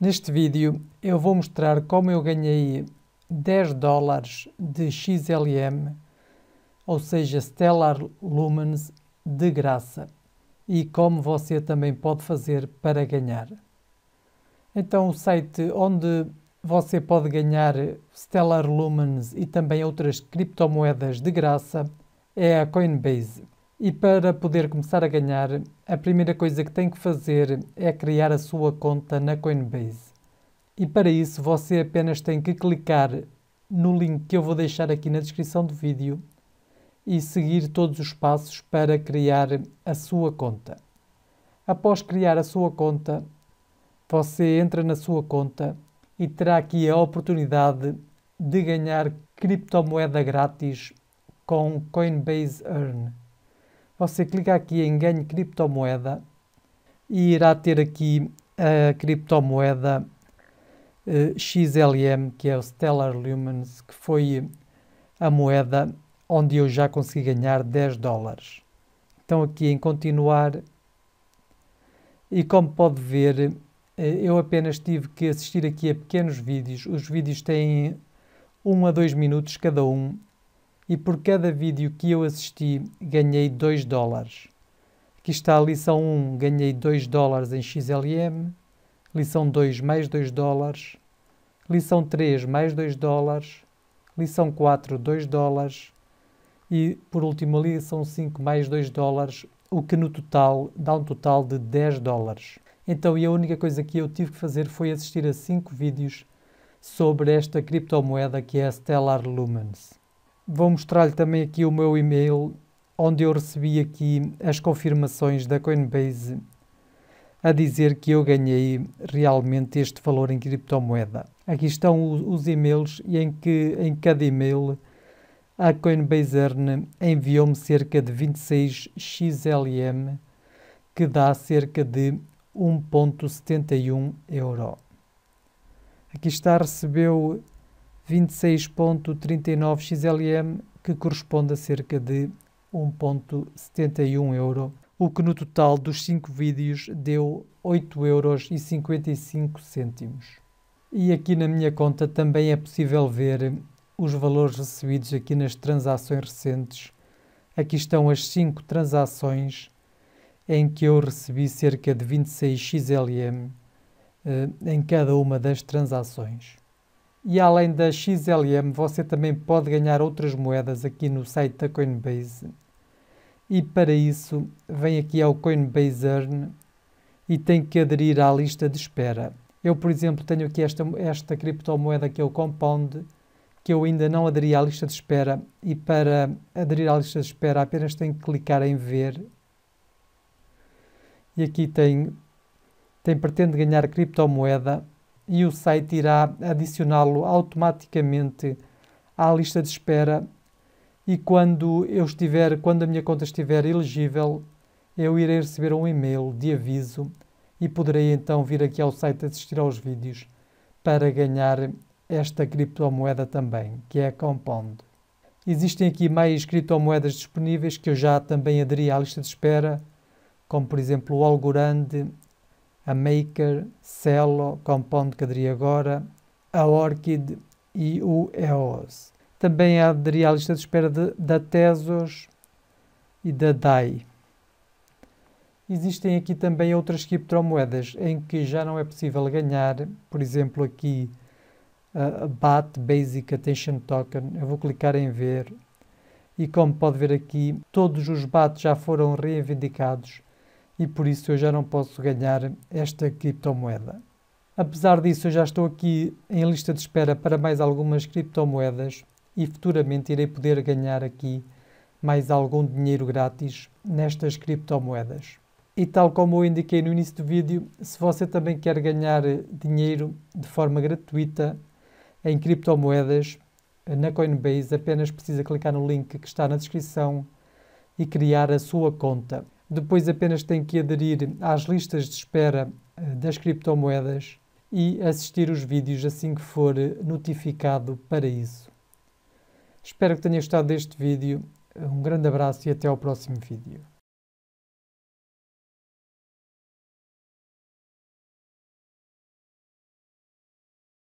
Neste vídeo eu vou mostrar como eu ganhei 10 dólares de XLM, ou seja, Stellar Lumens, de graça e como você também pode fazer para ganhar. Então o site onde você pode ganhar Stellar Lumens e também outras criptomoedas de graça é a Coinbase. E para poder começar a ganhar, a primeira coisa que tem que fazer é criar a sua conta na Coinbase. E para isso você apenas tem que clicar no link que eu vou deixar aqui na descrição do vídeo e seguir todos os passos para criar a sua conta. Após criar a sua conta, você entra na sua conta e terá aqui a oportunidade de ganhar criptomoeda grátis com Coinbase Earn. Você clica aqui em ganhe criptomoeda e irá ter aqui a criptomoeda uh, eh, XLM, que é o Stellar Lumens, que foi a moeda onde eu já consegui ganhar 10 dólares. Então aqui em continuar e como pode ver eh, eu apenas tive que assistir aqui a pequenos vídeos. Os vídeos têm 1 um a 2 minutos cada um e por cada vídeo que eu assisti ganhei 2 dólares. Aqui está a lição 1, ganhei 2 dólares em XLM, lição 2 mais 2 dólares, lição 3 mais 2 dólares, lição 4 2 dólares e por último a lição 5 mais 2 dólares, o que no total dá um total de 10 dólares. Então, e a única coisa que eu tive que fazer foi assistir a 5 vídeos sobre esta criptomoeda que é a Stellar Lumens. Vou mostrar-lhe também aqui o meu e-mail onde eu recebi aqui as confirmações da Coinbase a dizer que eu ganhei realmente este valor em criptomoeda. Aqui estão os e-mails e em que em cada e-mail a Coinbase Earn enviou-me cerca de 26 XLM, que dá cerca de 1.71 euro. Aqui está, recebeu 26.39 XLM, que corresponde a cerca de 1.71 euro, o que no total dos 5 vídeos deu 8 euros e 55 E aqui na minha conta também é possível ver os valores recebidos aqui nas transações recentes. Aqui estão as 5 transações em que eu recebi cerca de 26 XLM eh, em cada uma das transações. E além da XLM, você também pode ganhar outras moedas aqui no site da Coinbase. E para isso, vem aqui ao Coinbase Earn e tem que aderir à lista de espera. Eu, por exemplo, tenho aqui esta, esta criptomoeda que é o Compound, que eu ainda não aderi à lista de espera e para aderir à lista de espera apenas tem que clicar em ver e aqui tem, tem pretende ganhar criptomoeda e o site irá adicioná-lo automaticamente à lista de espera e quando eu estiver, quando a minha conta estiver elegível, eu irei receber um e-mail de aviso e poderei então vir aqui ao site assistir aos vídeos para ganhar esta criptomoeda também, que é a Compound. Existem aqui mais criptomoedas disponíveis que eu já também aderi à lista de espera, como por exemplo o Algorand a Maker, Cello, Compound que agora, a Orchid e o EOS. Também aderi à lista de espera de, da Tesos e da DAI. Existem aqui também outras criptomoedas em que já não é possível ganhar, por exemplo, aqui a BAT Basic Attention Token. Eu vou clicar em ver e como pode ver aqui, todos os BAT já foram reivindicados e por isso eu já não posso ganhar esta criptomoeda. Apesar disso, eu já estou aqui em lista de espera para mais algumas criptomoedas e futuramente irei poder ganhar aqui mais algum dinheiro grátis nestas criptomoedas. E tal como eu indiquei no início do vídeo, se você também quer ganhar dinheiro de forma gratuita em criptomoedas na Coinbase, apenas precisa clicar no link que está na descrição e criar a sua conta depois apenas tem que aderir às listas de espera eh, das criptomoedas e assistir os vídeos assim que for eh, notificado para isso. Espero que tenha gostado deste vídeo. Um grande abraço e até ao próximo vídeo.